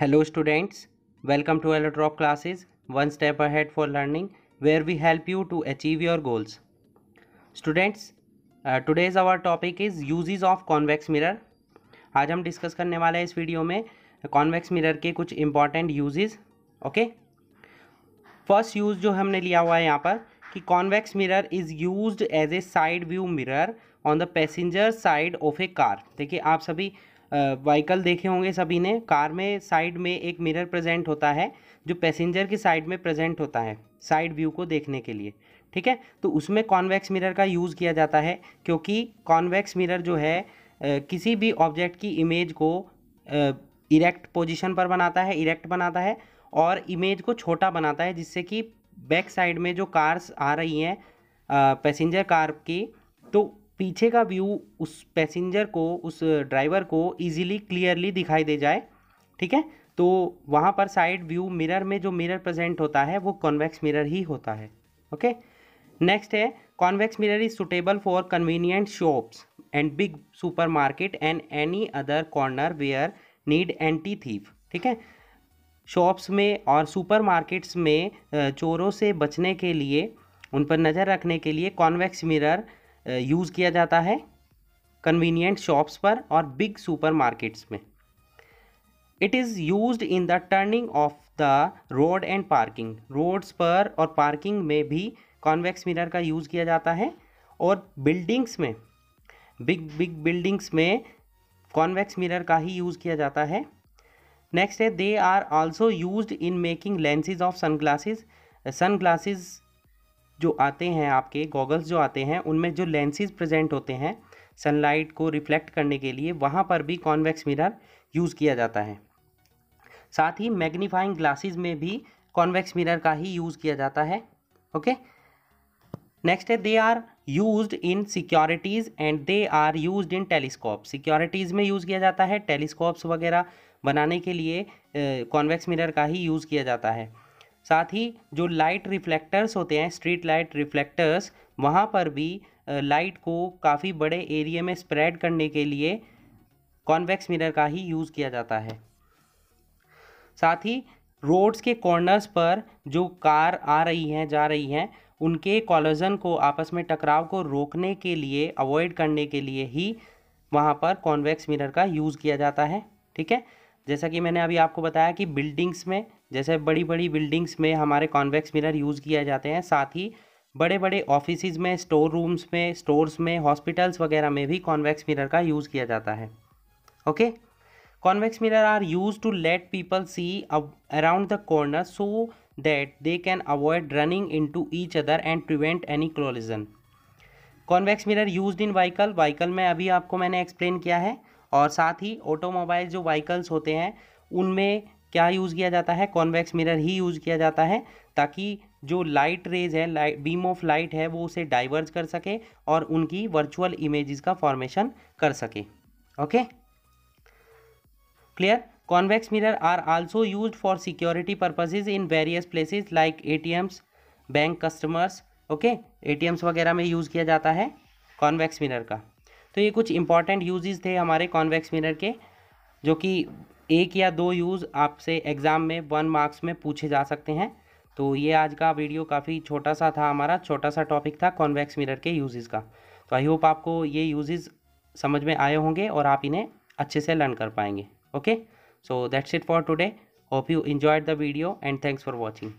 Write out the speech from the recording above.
hello students welcome to Allodrop classes one step ahead for learning where we help you to achieve your goals students today's our topic is usages of convex mirror आज हम discuss करने वाले हैं इस video में convex mirror के कुछ important usages okay first use जो हमने लिया हुआ है यहाँ पर कि convex mirror is use as a side view mirror on the passenger side of a car देखिए आप सभी व्हीकल देखे होंगे सभी ने कार में साइड में एक मिरर प्रेजेंट होता है जो पैसेंजर की साइड में प्रेजेंट होता है साइड व्यू को देखने के लिए ठीक है तो उसमें कॉन्वेक्स मिरर का यूज़ किया जाता है क्योंकि कॉन्वेक्स मिरर जो है किसी भी ऑब्जेक्ट की इमेज को इरेक्ट पोजिशन पर बनाता है इरेक्ट बनाता है और इमेज को छोटा बनाता है जिससे कि बैक साइड में जो कार्स आ रही हैं पैसेंजर कार की तो पीछे का व्यू उस पैसेंजर को उस ड्राइवर को इजीली क्लियरली दिखाई दे जाए ठीक है तो वहाँ पर साइड व्यू मिरर में जो मिरर प्रेजेंट होता है वो कॉन्वेक्स मिरर ही होता है ओके नेक्स्ट है convex mirror is suitable for convenient shops and big supermarket and any other corner where need anti thief ठीक है शॉप्स में और सुपरमार्केट्स में चोरों से बचने के लिए उन पर नज़र रखने के लिए कॉन्वेक्स मिरर यूज़ किया जाता है कन्वीनियंट शॉप्स पर और बिग सुपरमार्केट्स में it is use in the turning of the road and parking roads पर और पार्किंग में भी कॉन्वेक्स मिरर का यूज़ किया जाता है और बिल्डिंग्स में बिग बिग बिल्डिंग्स में कॉन्वेक्स मिरर का ही यूज़ किया जाता है नेक्स्ट है they are also use in making lenses of sunglasses sunglasses जो आते हैं आपके गॉगल्स जो आते हैं उनमें जो लेंसेज प्रेजेंट होते हैं सनलाइट को रिफ्लेक्ट करने के लिए वहाँ पर भी कॉन्वेक्स मिरर यूज़ किया जाता है साथ ही मैग्नीफाइंग ग्लासेस में भी कॉन्वेक्स मिरर का ही यूज़ किया जाता है ओके नेक्स्ट है they are used in securities and they are used in telescope securities में यूज़ किया जाता है टेलीस्कोप्स वगैरह बनाने के लिए कॉन्वेक्स मिरर का ही यूज़ किया जाता है साथ ही जो लाइट रिफ्लेक्टर्स होते हैं स्ट्रीट लाइट रिफ्लेक्टर्स वहाँ पर भी लाइट को काफ़ी बड़े एरिए में स्प्रेड करने के लिए कॉन्वेक्स मिरर का ही यूज़ किया जाता है साथ ही रोड्स के कॉर्नर्स पर जो कार आ रही हैं जा रही हैं उनके कॉलोजन को आपस में टकराव को रोकने के लिए अवॉइड करने के लिए ही वहाँ पर कॉन्वेक्स मिरर का यूज़ किया जाता है ठीक है जैसा कि मैंने अभी आपको बताया कि बिल्डिंग्स में जैसे बड़ी बड़ी बिल्डिंग्स में हमारे कॉन्वेक्स मिरर यूज़ किया जाते हैं साथ ही बड़े बड़े ऑफिस में स्टोर रूम्स में स्टोर्स में हॉस्पिटल्स वगैरह में भी कॉन्वेक्स मिरर का यूज़ किया जाता है okay convex mirror are use to let people see around the corner so that they can avoid running in to each other and prevent any collision convex mirror use in vehicle vehicle में अभी आपको मैंने explain किया है और साथ ही automobile जो vehicles होते हैं उनमें क्या यूज़ किया जाता है कॉन्वेक्स मिरर ही यूज़ किया जाता है ताकि जो लाइट रेज है लाइट बीम ऑफ लाइट है वो उसे डाइवर्ज कर सके और उनकी वर्चुअल इमेजेस का फॉर्मेशन कर सके okay clear convex mirror are also use for security purposes in various places like ATMs bank customers okay ATMs वगैरह में यूज़ किया जाता है कॉन्वेक्स मिरर का तो ये कुछ इंपॉर्टेंट यूजेस थे हमारे कॉन्वेक्स मिरर के जो कि एक या दो यूज़ आपसे एग्ज़ाम में वन मार्क्स में पूछे जा सकते हैं तो ये आज का वीडियो काफ़ी छोटा सा था हमारा छोटा सा टॉपिक था कॉन्वेक्स मिरर के यूजेस का तो आई होप आपको ये यूजेस समझ में आए होंगे और आप इन्हें अच्छे से लर्न कर पाएंगे okay so that's it for today hope you enjoyed the video and thanks for watching